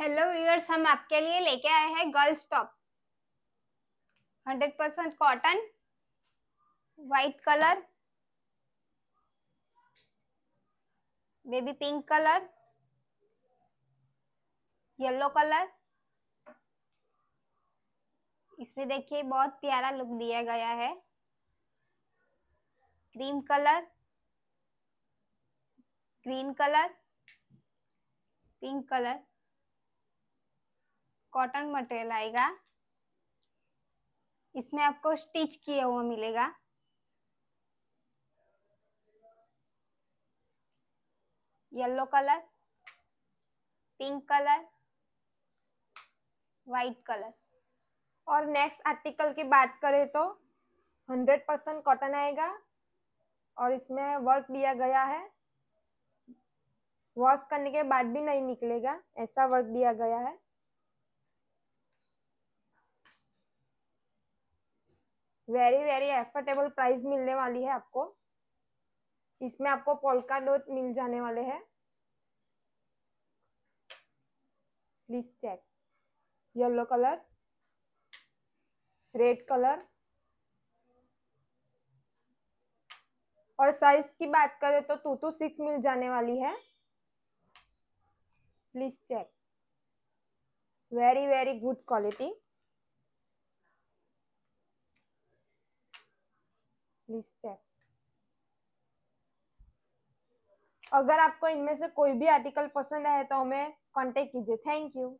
hello viewers हम आपके लिए लेके आए हैं girls top hundred percent cotton white colour baby pink colour yellow colour इसमें देखिए बहुत प्यारा लुक दिया गया है cream colour green colour pink colour cotton material आएगा इसमें आपको स्टिच किया हुआ मिलेगा yellow colour pink colour white colour और नेक्स्ट आर्टिकल की बात करें तो हंड्रेड परसेंट कॉटन आएगा और इसमें वर्क दिया गया है वॉश करने के बाद भी नहीं निकलेगा ऐसा वर्क दिया गया है वेरी वेरी एफर्टेबल प्राइस मिलने वाली है आपको इसमें आपको पोलका डोट मिल जाने वाले हैं please check yellow colour red colour और साइज की बात करें तो टू टू सिक्स मिल जाने वाली है please check very very good quality please check अगर आपको इनमें से कोई भी आर्टिकल पसंद है तो हमें कांटेक्ट कीजिए थैंक यू